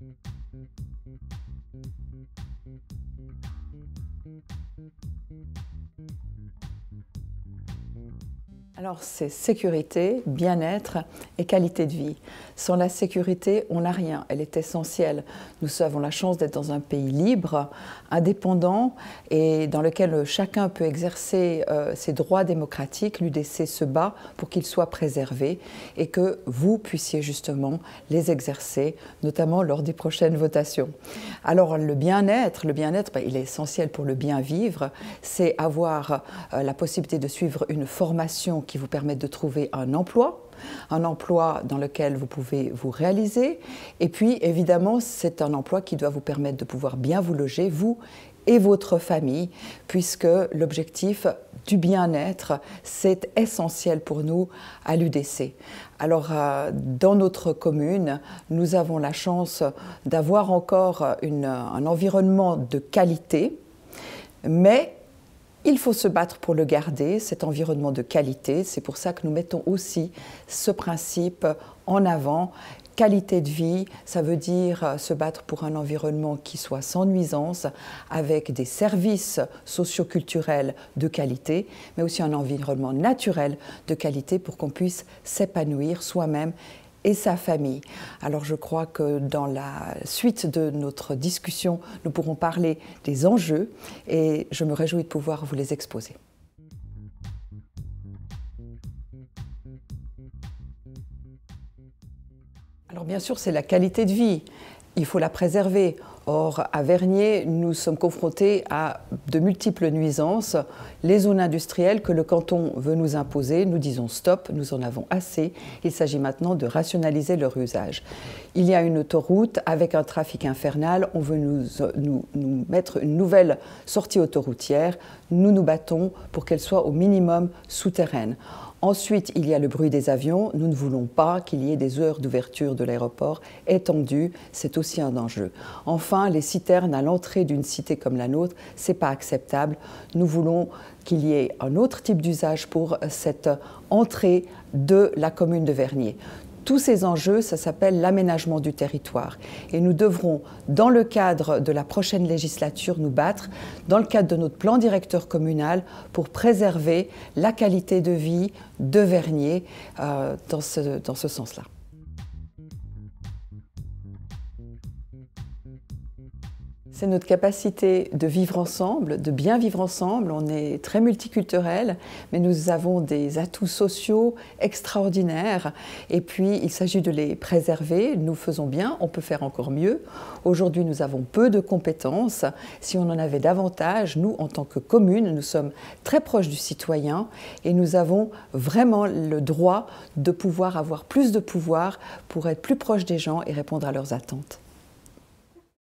Thank you. Alors c'est sécurité, bien-être et qualité de vie. Sans la sécurité, on n'a rien, elle est essentielle. Nous avons la chance d'être dans un pays libre, indépendant et dans lequel chacun peut exercer euh, ses droits démocratiques. L'UDC se bat pour qu'ils soient préservés et que vous puissiez justement les exercer, notamment lors des prochaines votations. Alors le bien-être, le bien-être, ben, il est essentiel pour le bien vivre, c'est avoir euh, la possibilité de suivre une formation qui vous permettent de trouver un emploi, un emploi dans lequel vous pouvez vous réaliser. Et puis, évidemment, c'est un emploi qui doit vous permettre de pouvoir bien vous loger, vous et votre famille, puisque l'objectif du bien-être, c'est essentiel pour nous à l'UDC. Alors, euh, dans notre commune, nous avons la chance d'avoir encore un environnement de qualité, mais il faut se battre pour le garder, cet environnement de qualité. C'est pour ça que nous mettons aussi ce principe en avant. Qualité de vie, ça veut dire euh, se battre pour un environnement qui soit sans nuisance, avec des services socioculturels de qualité, mais aussi un environnement naturel de qualité pour qu'on puisse s'épanouir soi-même et sa famille. Alors je crois que dans la suite de notre discussion, nous pourrons parler des enjeux et je me réjouis de pouvoir vous les exposer. Alors bien sûr, c'est la qualité de vie. Il faut la préserver. Or, à Vernier, nous sommes confrontés à de multiples nuisances. Les zones industrielles que le canton veut nous imposer, nous disons stop, nous en avons assez. Il s'agit maintenant de rationaliser leur usage. Il y a une autoroute avec un trafic infernal, on veut nous, mettre une nouvelle sortie autoroutière. Nous nous battons pour qu'elle soit au minimum souterraine. Ensuite, il y a le bruit des avions. Nous ne voulons pas qu'il y ait des heures d'ouverture de l'aéroport étendues. C'est aussi un enjeu. Enfin, les citernes à l'entrée d'une cité comme la nôtre, n'est pas acceptable. Nous voulons qu'il y ait un autre type d'usage pour cette entrée de la commune de Vernier tous ces enjeux, ça s'appelle l'aménagement du territoire. Et nous devrons, dans le cadre de la prochaine législature, nous battre, dans le cadre de notre plan directeur communal, pour préserver la qualité de vie de Vernier euh, dans ce, dans ce sens-là. C'est notre capacité de vivre ensemble, de bien vivre ensemble. On est très multiculturel, mais nous avons des atouts sociaux extraordinaires. Et puis, il s'agit de les préserver. Nous faisons bien, on peut faire encore mieux. Aujourd'hui, nous avons peu de compétences. Si on en avait davantage, nous, en tant que commune, nous sommes très proches du citoyen et nous avons vraiment le droit de pouvoir avoir plus de pouvoir pour être plus proche des gens et répondre à leurs attentes.